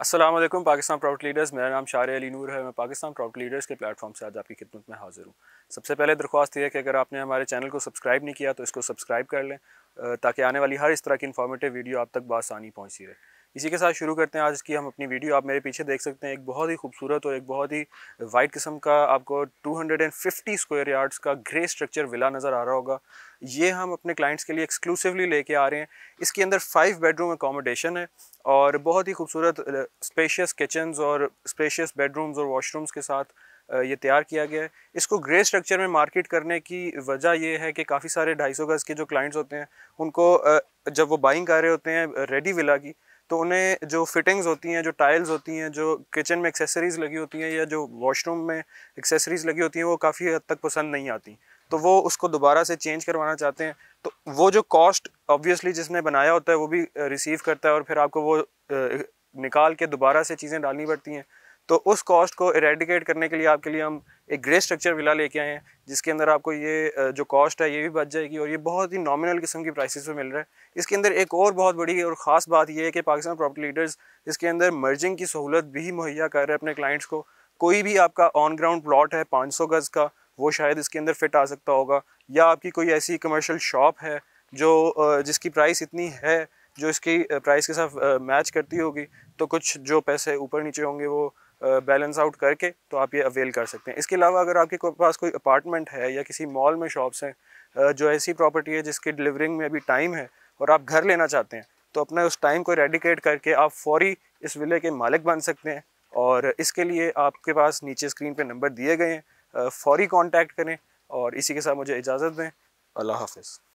Aslam Pakistan property leaders मेरा नाम शार अली नूर है मैं पाकिस्तान प्रॉपर्ट लीडर्स के प्लेटफॉर्म से आज आपकी खिदमत में हाजिर हूँ सबसे पहले दरख्वास्त है कि अगर आपने हमारे चैनल को सब्सक्राइब नहीं किया तो इसको सब्सक्राइब कर लें ताकि आने वाली हर इस तरह की इन्फॉर्मेटिव वीडियो आप तक बसानी पहुँची रहे इसी के साथ शुरू करते हैं आज की हम अपनी वीडियो आप मेरे पीछे देख सकते हैं एक बहुत ही खूबसूरत और एक बहुत ही वाइट किस्म का आपको 250 स्क्वायर यार्ड्स का ग्रे स्ट्रक्चर विला नज़र आ रहा होगा ये हम अपने क्लाइंट्स के लिए एक्सक्लूसिवली लेके आ रहे हैं इसके अंदर फाइव बेडरूम अकोमोडेशन है और बहुत ही खूबसूरत स्पेशियस किचन और स्पेशियस बेडरूम्स और वॉशरूम्स के साथ ये तैयार किया गया है इसको ग्रे स्ट्रक्चर में मार्केट करने की वजह ये है कि काफ़ी सारे ढाई सौ गज़ के जो क्लाइंट्स होते हैं उनको जब वो बाइंग कर रहे होते हैं रेडी विला की तो उन्हें जो फिटिंग्स होती हैं जो टाइल्स होती हैं जो किचन में एक्सेसरीज़ लगी होती हैं या जो वॉशरूम में एक्सेसरीज़ लगी होती हैं वो काफ़ी हद तक पसंद नहीं आती तो वो उसको दोबारा से चेंज करवाना चाहते हैं तो वो जो कॉस्ट ऑब्वियसली जिसने बनाया होता है वो भी रिसीव करता है और फिर आपको वो निकाल के दोबारा से चीज़ें डालनी पड़ती हैं तो उस कॉस्ट को इरेडिकेट करने के लिए आपके लिए हम एक ग्रे स्ट्रक्चर विला लेके आए हैं जिसके अंदर आपको ये जो कॉस्ट है ये भी बच जाएगी और ये बहुत ही नॉमिनल किस्म की प्राइसेस पे मिल रहा है इसके अंदर एक और बहुत बड़ी और ख़ास बात ये है कि पाकिस्तान प्रॉपर्टी लीडर्स इसके अंदर मर्जिंग की सहूलत भी मुहैया कर रहे हैं अपने क्लाइंट्स को कोई भी आपका ऑन ग्राउंड प्लाट है सौ गज़ का वो शायद इसके अंदर फिट आ सकता होगा या आपकी कोई ऐसी कमर्शल शॉप है जो जिसकी प्राइस इतनी है जो इसकी प्राइस के साथ मैच करती होगी तो कुछ जो पैसे ऊपर नीचे होंगे वो बैलेंस आउट करके तो आप ये अवेल कर सकते हैं इसके अलावा अगर आपके पास कोई अपार्टमेंट है या किसी मॉल में शॉप्स हैं जो ऐसी प्रॉपर्टी है जिसकी डिलीवरिंग में अभी टाइम है और आप घर लेना चाहते हैं तो अपना उस टाइम को रेडिकेट करके आप फौरी इस विले के मालिक बन सकते हैं और इसके लिए आपके पास नीचे स्क्रीन पर नंबर दिए गए हैं फौरी कॉन्टैक्ट करें और इसी के साथ मुझे इजाज़त दें अल्लाह हाफिज़